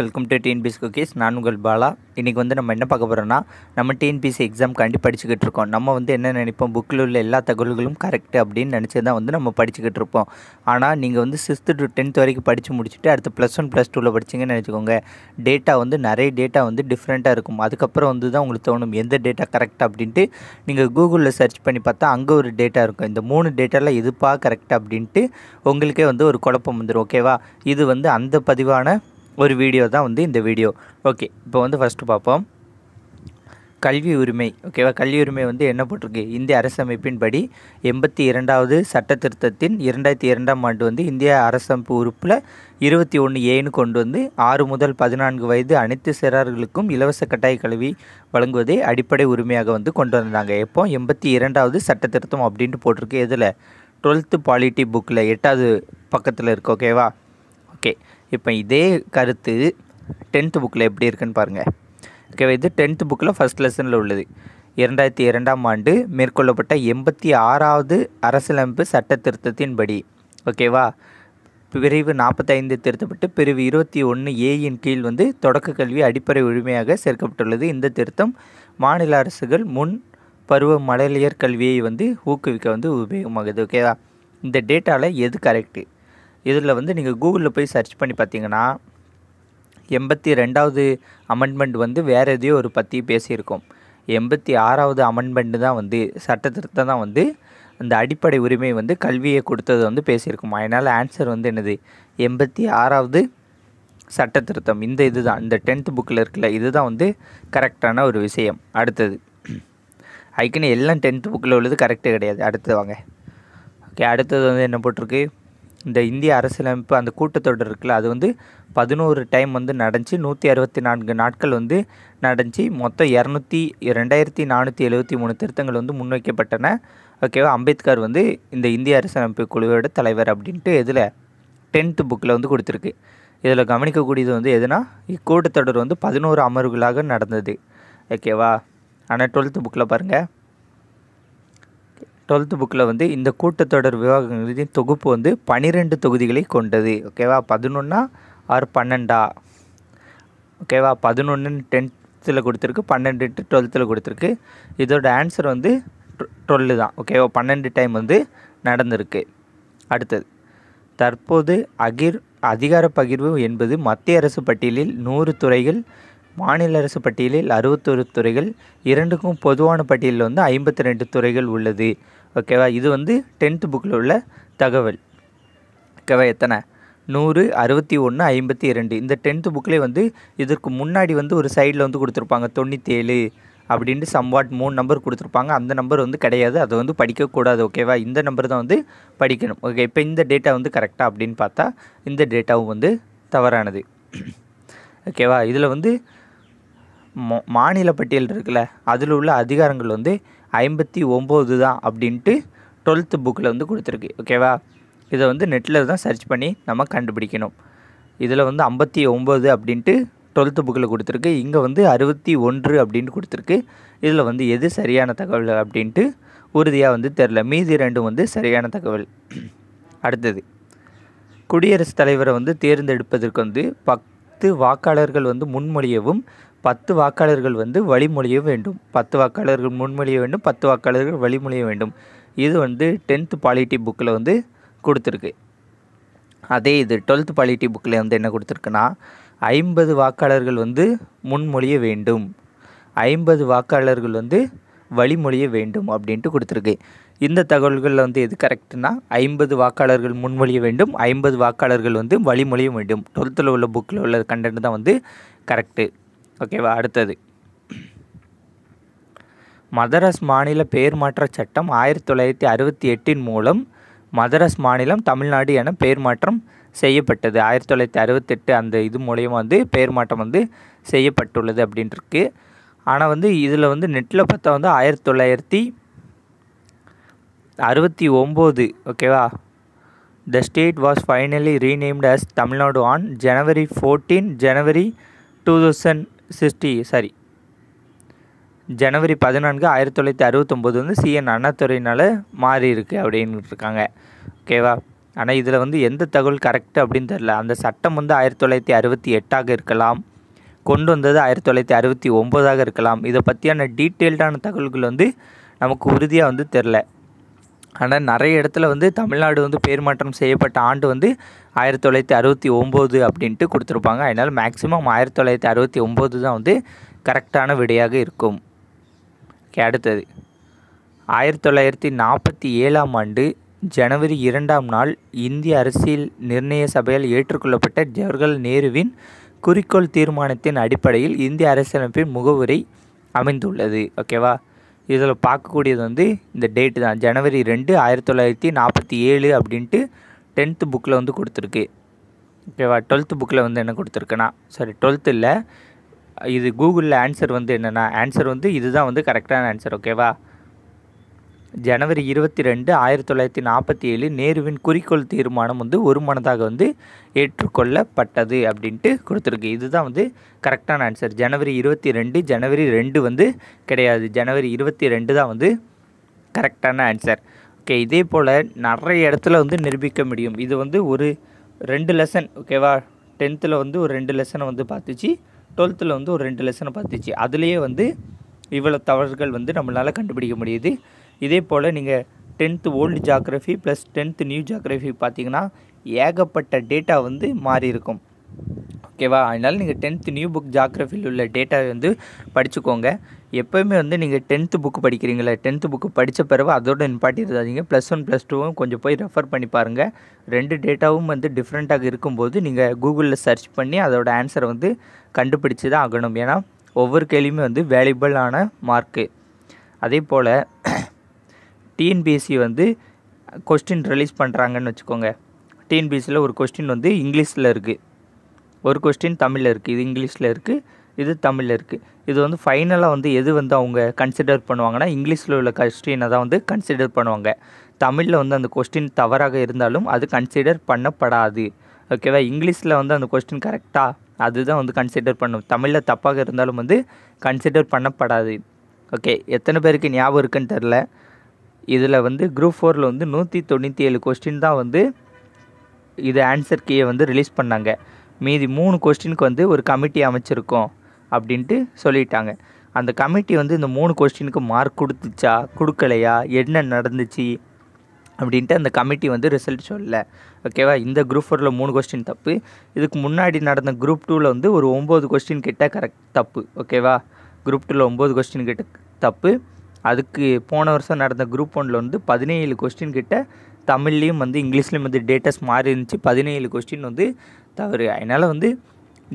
welcome to TNPS cookies நான் உங்கள் பாலா இன்றைக்கி வந்து நம்ம என்ன பார்க்க போகிறோன்னா நம்ம டிஎன்பிஎஸ்சி எக்ஸாம்காண்டி படிச்சுக்கிட்டு இருக்கோம் நம்ம வந்து என்ன நினைப்போம் புக்கில் உள்ள எல்லா தகவல்களும் கரெக்டு அப்படின்னு நினச்சி தான் வந்து நம்ம படிச்சுக்கிட்டு இருப்போம் ஆனால் நீங்கள் வந்து சிக்ஸ்த்து டு டென்த் வரைக்கும் படித்து முடிச்சுட்டு அடுத்து ப்ளஸ் ஒன் ப்ளஸ் டூவில் படிச்சிங்கன்னு நினச்சிக்கோங்க டேட்டா வந்து நிறைய டேட்டா வந்து டிஃப்ரெண்ட்டாக இருக்கும் அதுக்கப்புறம் வந்து தான் உங்களுக்கு தோணும் எந்த டேட்டா கரெக்ட் அப்படின்ட்டு நீங்கள் கூகுளில் சர்ச் பண்ணி பார்த்தா அங்கே ஒரு டேட்டா இருக்கும் இந்த மூணு டேட்டாவில் இதுப்பா கரெக்டாக அப்படின்ட்டு உங்களுக்கே வந்து ஒரு குழப்பம் வந்துடும் ஓகேவா இது வந்து அந்த பதிவான ஒரு வீடியோ தான் வந்து இந்த வீடியோ ஓகே இப்போ வந்து ஃபஸ்ட்டு பார்ப்போம் கல்வி உரிமை ஓகேவா கல்வி உரிமை வந்து என்ன போட்டிருக்கு இந்திய அரசமைப்பின்படி எண்பத்தி இரண்டாவது சட்ட திருத்தத்தின் இரண்டாயிரத்தி இரண்டாம் ஆண்டு வந்து இந்திய அரசமைப்பு உறுப்பில் இருபத்தி ஒன்று ஏன்னு கொண்டு வந்து ஆறு முதல் பதினான்கு வயது அனைத்து சிறார்களுக்கும் இலவச கட்டாய கல்வி வழங்குவதை அடிப்படை உரிமையாக வந்து கொண்டு வந்தாங்க எப்போ எண்பத்தி இரண்டாவது சட்ட திருத்தம் அப்படின்ட்டு போட்டிருக்கு எதில் டுவெல்த்து பாலிட்டி புக்கில் எட்டாவது பக்கத்தில் இருக்கு ஓகேவா ஓகே இப்போ இதே கருத்து டென்த்து புக்கில் எப்படி இருக்குன்னு பாருங்கள் ஓகேவா இது டென்த்து புக்கில் ஃபஸ்ட் லெசனில் உள்ளது இரண்டாயிரத்தி இரண்டாம் ஆண்டு மேற்கொள்ளப்பட்ட எண்பத்தி ஆறாவது அரசியலமைப்பு சட்ட திருத்தத்தின்படி ஓகேவா பிரிவு நாற்பத்தைந்து திருத்தப்பட்டு பிரிவு இருபத்தி ஒன்று ஏயின் கீழ் வந்து தொடக்க கல்வி அடிப்படை உரிமையாக சேர்க்கப்பட்டுள்ளது இந்த திருத்தம் மாநில அரசுகள் முன் பருவ மழலையர் கல்வியை வந்து ஊக்குவிக்க வந்து உபயோகமாகுது ஓகேவா இந்த டேட்டாவில் எது கரெக்டு இதில் வந்து நீங்கள் கூகுளில் போய் சர்ச் பண்ணி பார்த்தீங்கன்னா எண்பத்தி ரெண்டாவது அமெண்ட்மெண்ட் வந்து வேறு எதையோ ஒரு பற்றி பேசியிருக்கோம் எண்பத்தி ஆறாவது அமெண்ட்மெண்ட்டு தான் வந்து சட்ட திருத்தம் தான் வந்து அந்த அடிப்படை உரிமை வந்து கல்வியை கொடுத்தது வந்து பேசியிருக்கோம் அதனால் ஆன்சர் வந்து என்னது எண்பத்தி ஆறாவது சட்ட திருத்தம் இந்த இது தான் இந்த டென்த்து புக்கில் இது இதுதான் வந்து கரெக்டான ஒரு விஷயம் அடுத்தது அதுக்குன்னு எல்லாம் டென்த்து புக்கில் உள்ளது கரெக்டே கிடையாது அடுத்து வாங்க ஓகே அடுத்தது வந்து என்ன போட்டிருக்கு இந்த இந்திய அரசியலமைப்பு அந்த கூட்டத்தொடர் இருக்குல்ல அது வந்து பதினோரு டைம் வந்து நடந்துச்சு நூற்றி அறுபத்தி நான்கு நாட்கள் வந்து நடந்துச்சு மொத்தம் இரநூத்தி ரெண்டாயிரத்தி நானூற்றி எழுபத்தி மூணு திருத்தங்கள் வந்து முன்வைக்கப்பட்டன ஓகேவா அம்பேத்கர் வந்து இந்த இந்திய அரசியலமைப்பு குழுவோட தலைவர் அப்படின்ட்டு இதில் டென்த்து புக்கில் வந்து கொடுத்துருக்கு இதில் கவனிக்கக்கூடியது வந்து எதுனா இக்கூட்டத்தொடர் வந்து பதினோரு அமர்வுகளாக நடந்தது ஓகேவா ஆனால் டுவெல்த்து புக்கில் பாருங்கள் டுவெல்த்து புக்கில் வந்து இந்த கூட்டத்தொடர் விவாதங்களின் தொகுப்பு வந்து பனிரெண்டு தொகுதிகளை கொண்டது ஓகேவா பதினொன்னா ஆர் பன்னெண்டா ஓகேவா பதினொன்று டென்த்தில் கொடுத்துருக்கு பன்னெண்டு டுவெல்த்தில் கொடுத்துருக்கு இதோட ஆன்சர் வந்து டுவெல்லு தான் ஓகேவா பன்னெண்டு டைம் வந்து நடந்திருக்கு அடுத்தது தற்போது அகிர் அதிகார பகிர்வு என்பது மத்திய அரசு பட்டியலில் நூறு துறைகள் மாநில அரசு பட்டியலில் அறுபத்தொரு துறைகள் இரண்டுக்கும் பொதுவான பட்டியலில் வந்து ஐம்பத்தி ரெண்டு துறைகள் உள்ளது ஓகேவா இது வந்து டென்த்து புக்கில் உள்ள தகவல் ஓகேவா எத்தனை நூறு அறுபத்தி ஒன்று ஐம்பத்தி இரண்டு இந்த டென்த்து புக்கிலே வந்து இதற்கு முன்னாடி வந்து ஒரு சைடில் வந்து கொடுத்துருப்பாங்க தொண்ணூற்றேழு அப்படின்ட்டு சம்வாட் மூணு நம்பர் கொடுத்துருப்பாங்க அந்த நம்பர் வந்து கிடையாது அதை வந்து படிக்கக்கூடாது ஓகேவா இந்த நம்பர் தான் வந்து படிக்கணும் ஓகே இப்போ இந்த டேட்டா வந்து கரெக்டாக அப்படின்னு பார்த்தா இந்த டேட்டாவும் வந்து தவறானது ஓகேவா இதில் வந்து மாநில பட்டியல் இருக்குல்ல அதில் உள்ள அதிகாரங்கள் வந்து ஐம்பத்தி ஒம்பது தான் அப்படின்ட்டு டுவெல்த்து புக்கில் வந்து கொடுத்துருக்கு ஓகேவா இதை வந்து நெட்டில் தான் சர்ச் பண்ணி நம்ம கண்டுபிடிக்கணும் இதில் வந்து ஐம்பத்தி ஒம்பது அப்படின்ட்டு டுவெல்த்து புக்கில் கொடுத்துருக்கு இங்கே வந்து அறுபத்தி ஒன்று அப்படின்ட்டு கொடுத்துருக்கு இதில் வந்து எது சரியான தகவல் அப்படின்ட்டு உறுதியாக வந்து தெரில மீதி ரெண்டும் வந்து சரியான தகவல் அடுத்தது குடியரசுத் தலைவரை வந்து தேர்ந்தெடுப்பதற்கு வந்து பத்து வாக்காளர்கள் வந்து முன்மொழியவும் பத்து வாக்காளர்கள் வந்து வழிமொழிய வேண்டும் பத்து வாக்காளர்கள் முன்மொழிய வேண்டும் பத்து வாக்காளர்கள் வழிமொழிய வேண்டும் இது வந்து டென்த்து பாலிட்டி புக்கில் வந்து கொடுத்துருக்கு அதே இது டுவெல்த் பாலிட்டி புக்கில் வந்து என்ன கொடுத்துருக்குன்னா ஐம்பது வாக்காளர்கள் வந்து முன்மொழிய வேண்டும் ஐம்பது வாக்காளர்கள் வந்து வழிமொழிய வேண்டும் அப்படின்ட்டு கொடுத்துருக்கு இந்த தகவல்களில் வந்து எது கரெக்டுனா ஐம்பது வாக்காளர்கள் முன்மொழிய வேண்டும் ஐம்பது வாக்காளர்கள் வந்து வழிமொழிய வேண்டும் டுவெல்த்தில் உள்ள புக்கில் உள்ள கண்டென்ட் தான் வந்து கரெக்டு ஓகேவா அடுத்தது மதரஸ் மாநில பெயர் மாற்ற சட்டம் ஆயிரத்தி தொள்ளாயிரத்தி அறுபத்தி எட்டின் மூலம் மதரஸ் மாநிலம் தமிழ்நாடு என பெயர் மாற்றம் செய்யப்பட்டது ஆயிரத்தி தொள்ளாயிரத்தி அறுபத்தெட்டு அந்த இது மூலயமா வந்து பெயர் மாற்றம் வந்து செய்யப்பட்டுள்ளது அப்படின்ட்டுருக்கு ஆனால் வந்து இதில் வந்து நெட்டில் பார்த்தா வந்து ஆயிரத்தி தொள்ளாயிரத்தி அறுபத்தி ஒம்பது ஓகேவா the state was finally renamed as Tamil Nadu on January fourteen January two thousand sixty sorry ஜனவரி பதினான்கு ஆயிரத்தி தொள்ளாயிரத்தி அறுபத்தொம்போது வந்து சிஎன் அண்ணாத்துறையினால் மாறி இருக்குது அப்படின்னு இருக்காங்க ஓகேவா ஆனால் இதில் வந்து எந்த தகவல் கரெக்டு அப்படின்னு தெரில அந்த சட்டம் வந்து ஆயிரத்தி தொள்ளாயிரத்தி அறுபத்தி எட்டாக இருக்கலாம் கொண்டு வந்தது ஆயிரத்தி தொள்ளாயிரத்தி அறுபத்தி ஒம்போதாக இருக்கலாம் இதை பற்றியான டீட்டெயில்டான தகவல்கள் வந்து நமக்கு உறுதியாக வந்து தெரில ஆனால் நிறைய இடத்துல வந்து தமிழ்நாடு வந்து பேர் மாற்றம் செய்யப்பட்ட ஆண்டு வந்து ஆயிரத்தி தொள்ளாயிரத்தி அறுபத்தி ஒம்பது அப்படின்ட்டு கொடுத்துருப்பாங்க அதனால் மேக்ஸிமம் ஆயிரத்தி தொள்ளாயிரத்தி அறுபத்தி ஒம்பது தான் வந்து கரெக்டான விடையாக இருக்கும் அடுத்தது ஆயிரத்தி தொள்ளாயிரத்தி நாற்பத்தி ஏழாம் ஆண்டு ஜனவரி இரண்டாம் நாள் இந்திய அரசியல் நிர்ணய சபையால் ஏற்றுக்கொள்ளப்பட்ட ஜவஹர்லால் நேருவின் குறிக்கோள் தீர்மானத்தின் அடிப்படையில் இந்திய அரசியலமைப்பின் முகவுரை அமைந்துள்ளது ஓகேவா இதில் பார்க்கக்கூடியது வந்து இந்த டேட்டு தான் ஜனவரி ரெண்டு ஆயிரத்தி தொள்ளாயிரத்தி நாற்பத்தி ஏழு அப்படின்ட்டு டென்த்து புக்கில் வந்து கொடுத்துருக்கு ஓகேவா டுவெல்த்து புக்கில் வந்து என்ன கொடுத்துருக்குன்னா சாரி டுவெல்த்து இல்லை இது கூகுளில் ஆன்சர் வந்து என்னென்னா ஆன்சர் வந்து இதுதான் வந்து கரெக்டான ஆன்சர் ஓகேவா ஜனவரி இருபத்தி ரெண்டு ஆயிரத்தி தொள்ளாயிரத்தி நாற்பத்தி ஏழு நேருவின் குறிக்கோள் தீர்மானம் வந்து ஒரு மனதாக வந்து ஏற்றுக்கொள்ளப்பட்டது அப்படின்ட்டு கொடுத்துருக்கு இதுதான் வந்து கரெக்டான ஆன்சர் ஜனவரி இருபத்தி ரெண்டு ஜனவரி ரெண்டு வந்து கிடையாது ஜனவரி இருபத்தி ரெண்டு தான் வந்து கரெக்டான ஆன்சர் ஓகே இதே போல் நிறைய இடத்துல வந்து நிரூபிக்க முடியும் இது வந்து ஒரு ரெண்டு லெசன் ஓகேவா டென்த்தில் வந்து ஒரு ரெண்டு லெசனை வந்து பார்த்துச்சு டுவெல்த்தில் வந்து ஒரு ரெண்டு லெசனை பார்த்துச்சு அதுலேயே வந்து இவ்வளோ தவறுகள் வந்து நம்மளால் கண்டுபிடிக்க முடியுது இதே போல் நீங்கள் tenth old geography plus tenth new geography பார்த்தீங்கன்னா ஏகப்பட்ட டேட்டா வந்து மாறி இருக்கும் ஓகேவா அதனால் நீங்கள் டென்த்து நியூ புக் ஜாக்ரஃபியில் உள்ள டேட்டாவை வந்து படிச்சுக்கோங்க எப்போயுமே வந்து நீங்கள் டென்த்து புக்கு படிக்கிறீங்களே டென்த்து புக்கு படித்த பிறகு அதோட இருந்தாதீங்க ப்ளஸ் ஒன் ப்ளஸ் டூவும் கொஞ்சம் போய் ரெஃபர் பண்ணி பாருங்கள் ரெண்டு டேட்டாவும் வந்து டிஃப்ரெண்ட்டாக இருக்கும்போது நீங்கள் கூகுளில் சர்ச் பண்ணி அதோட ஆன்சரை வந்து கண்டுபிடிச்சி தான் ஆகணும் ஏன்னா ஒவ்வொரு கேள்வியுமே வந்து வேல்யூபிளான மார்க்கு அதே போல் டிஎன்பிஎஸ்சி வந்து கொஸ்டின் ரிலீஸ் பண்ணுறாங்கன்னு வச்சுக்கோங்க டிஎன்பிஎஸ்சியில் ஒரு கொஸ்டின் வந்து இங்கிலீஷில் இருக்குது ஒரு கொஸ்டின் தமிழில் இருக்குது இது இங்கிலீஷில் இருக்குது இது தமிழில் இருக்குது இது வந்து ஃபைனலாக வந்து எது வந்து அவங்க கன்சிடர் பண்ணுவாங்கன்னா இங்கிலீஷில் உள்ள கொஸ்டினை தான் வந்து கன்சிடர் பண்ணுவாங்க தமிழில் வந்து அந்த கொஸ்டின் தவறாக இருந்தாலும் அது கன்சிடர் பண்ணப்படாது ஓகேவா இங்கிலீஷில் வந்து அந்த கொஸ்டின் கரெக்டாக அதுதான் வந்து கன்சிடர் பண்ணும் தமிழில் தப்பாக இருந்தாலும் வந்து கன்சிடர் பண்ணப்படாது ஓகே எத்தனை பேருக்கு ஞாபகம் இருக்குன்னு தெரில இதில் வந்து குரூப் ஃபோரில் வந்து நூற்றி தொண்ணூற்றி ஏழு கொஸ்டின் தான் வந்து இது ஆன்சர் கீயை வந்து ரிலீஸ் பண்ணாங்க மீதி மூணு கொஸ்டினுக்கு வந்து ஒரு கமிட்டி அமைச்சிருக்கோம் அப்படின்ட்டு சொல்லிட்டாங்க அந்த கமிட்டி வந்து இந்த மூணு கொஸ்டினுக்கு மார்க் கொடுத்துச்சா கொடுக்கலையா என்ன நடந்துச்சு அப்படின்ட்டு அந்த கமிட்டி வந்து ரிசல்ட் சொல்லல ஓகேவா இந்த குரூப் ஃபோரில் மூணு கொஸ்டின் தப்பு இதுக்கு முன்னாடி நடந்த குரூப் டூவில் வந்து ஒரு ஒம்பது கொஸ்டின் கிட்ட கரெக்ட் தப்பு ஓகேவா குரூப் டூவில் ஒம்பது கொஸ்டின் கிட்ட தப்பு அதுக்கு போன வருஷம் நடந்த குரூப் ஒனில் வந்து பதினேழு கொஸ்டின் கிட்ட தமிழ்லேயும் வந்து இங்கிலீஷ்லேயும் வந்து டேட்டஸ் மாறி இருந்துச்சு பதினேழு கொஸ்டின் வந்து தவறு அதனால் வந்து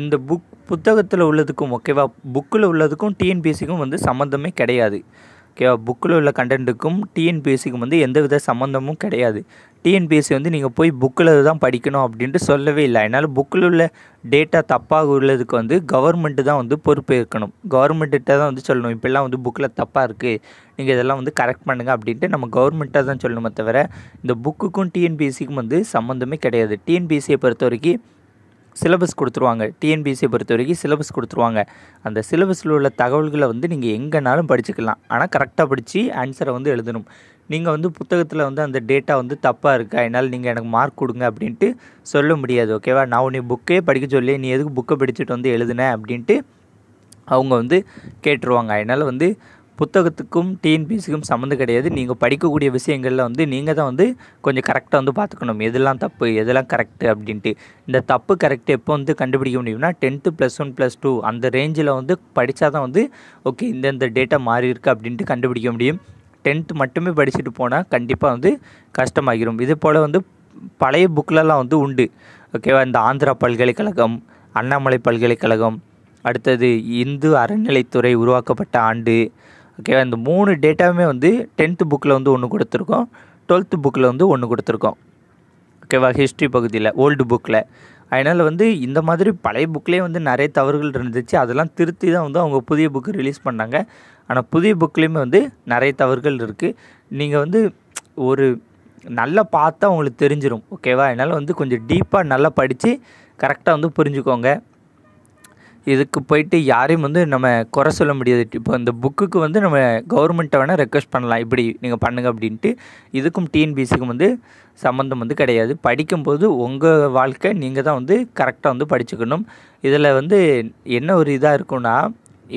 இந்த புக் புத்தகத்தில் உள்ளதுக்கும் ஓகேவா புக்கில் உள்ளதுக்கும் டிஎன்பிஎஸ்சிக்கும் வந்து சம்மந்தமே கிடையாது ஓகேவா புக்கில் உள்ள கண்டென்ட்டுக்கும் டிஎன்பிஎஸ்சிக்கும் வந்து எந்தவித சம்மந்தமும் கிடையாது டிஎன்பிஎஸ்சி வந்து நீங்கள் போய் புக்கில் தான் படிக்கணும் அப்படின்ட்டு சொல்லவே இல்லை அதனால் புக்கில் உள்ள டேட்டா தப்பாக உள்ளதுக்கு வந்து கவர்மெண்ட்டு தான் வந்து பொறுப்பேற்கணும் கவர்மெண்ட்டிட்ட தான் வந்து சொல்லணும் இப்போல்லாம் வந்து புக்கில் தப்பாக இருக்குது நீங்கள் இதெல்லாம் வந்து கரெக்ட் பண்ணுங்கள் அப்படின்ட்டு நம்ம கவர்மெண்ட்டாக தான் சொல்லணுமே தவிர இந்த புக்குக்கும் டிஎன்பிஎஸ்சிக்கும் வந்து சம்மந்தமே கிடையாது டிஎன்பிஎஸ்சியை பொறுத்த வரைக்கும் சிலபஸ் கொடுத்துருவாங்க டிஎன்பிஎஸ்சியை பொறுத்த வரைக்கும் சிலபஸ் கொடுத்துருவாங்க அந்த சிலபஸில் உள்ள தகவல்களை வந்து நீங்கள் எங்கேனாலும் படிச்சுக்கலாம் ஆனால் கரெக்டாக படித்து ஆன்சரை வந்து எழுதணும் நீங்கள் வந்து புத்தகத்தில் வந்து அந்த டேட்டா வந்து தப்பாக இருக்குது என்னால் நீங்கள் எனக்கு மார்க் கொடுங்க அப்படின்ட்டு சொல்ல முடியாது ஓகேவா நான் உன்னை புக்கே படிக்க சொல்லி நீ எதுக்கு புக்கை படிச்சுட்டு வந்து எழுதுன அப்படின்ட்டு அவங்க வந்து கேட்டுருவாங்க அதனால் வந்து புத்தகத்துக்கும் டிஎன்பிசிக்கும் சம்மந்தம் கிடையாது நீங்கள் படிக்கக்கூடிய விஷயங்களில் வந்து நீங்கள் தான் வந்து கொஞ்சம் கரெக்டாக வந்து பார்த்துக்கணும் எதெல்லாம் தப்பு எதெல்லாம் கரெக்டு அப்படின்ட்டு இந்த தப்பு கரெக்ட் எப்போ வந்து கண்டுபிடிக்க முடியும்னா tenth plus one plus two அந்த ரேஞ்சில் வந்து படித்தா தான் வந்து ஓகே இந்தந்த டேட்டா மாறி இருக்குது அப்படின்ட்டு கண்டுபிடிக்க முடியும் டென்த்து மட்டுமே படிச்சுட்டு போனால் கண்டிப்பாக வந்து கஷ்டமாகிடும் இது போல் வந்து பழைய புக்கிலலாம் வந்து உண்டு ஓகேவா இந்த ஆந்திரா பல்கலைக்கழகம் அண்ணாமலை பல்கலைக்கழகம் அடுத்தது இந்து அறநிலைத்துறை உருவாக்கப்பட்ட ஆண்டு ஓகேவா இந்த மூணு டேட்டாவுமே வந்து டென்த்து புக்கில் வந்து ஒன்று கொடுத்துருக்கோம் டுவெல்த்து புக்கில் வந்து ஒன்று கொடுத்துருக்கோம் ஓகேவா ஹிஸ்ட்ரி பகுதியில் ஓல்டு புக்கில் அதனால் வந்து இந்த மாதிரி பழைய புக்லேயே வந்து நிறைய தவறுகள் இருந்துச்சு அதெல்லாம் திருத்தி தான் வந்து அவங்க புதிய புக்கு ரிலீஸ் பண்ணாங்க ஆனால் புதிய புக்லேயுமே வந்து நிறைய தவறுகள் இருக்குது நீங்கள் வந்து ஒரு நல்லா பார்த்தா உங்களுக்கு தெரிஞ்சிடும் ஓகேவா அதனால் வந்து கொஞ்சம் டீப்பாக நல்லா படித்து கரெக்டாக வந்து புரிஞ்சுக்கோங்க இதுக்கு போயிட்டு யாரையும் வந்து நம்ம குறை சொல்ல முடியாது இப்போ இந்த புக்குக்கு வந்து நம்ம கவர்மெண்ட்டை வேணால் ரெக்வஸ்ட் பண்ணலாம் இப்படி நீங்கள் பண்ணுங்கள் அப்படின்ட்டு இதுக்கும் டிஎன்பிசிக்கும் வந்து சம்மந்தம் வந்து கிடையாது படிக்கும்போது உங்கள் வாழ்க்கை நீங்கள் தான் வந்து கரெக்டாக வந்து படிச்சுக்கணும் இதில் வந்து என்ன ஒரு இதாக இருக்குன்னா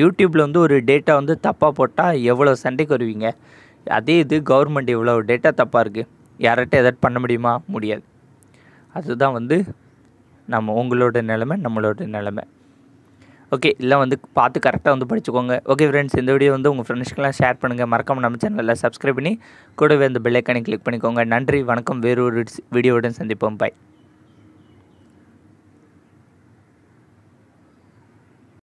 யூடியூப்பில் வந்து ஒரு டேட்டா வந்து தப்பாக போட்டால் எவ்வளோ சண்டைக்கு வருவீங்க அதே இது கவர்மெண்ட் இவ்வளோ டேட்டா தப்பாக இருக்குது யார்கிட்ட எதாவது பண்ண முடியுமா முடியாது அதுதான் வந்து நம்ம உங்களோட நிலமை நம்மளோட நிலமை ஓகே இல்லை வந்து பார்த்து கரெக்டாக வந்து படிச்சுக்கோங்க ஓகே ஃப்ரெண்ட்ஸ் இந்த வீடியோ வந்து உங்கள் ஃப்ரெண்ட்ஸ்க்கெலாம் ஷேர் பண்ணுங்கள் மறக்காமல் நம்ம சேனலில் சப்ஸ்கிரைப் பண்ணி கூடவே அந்த பெல்லைக்கானே கிளிக் பண்ணிக்கோங்க நன்றி வணக்கம் வேறு ஒரு வீடியோவுடன் சந்திப்போம் பாய்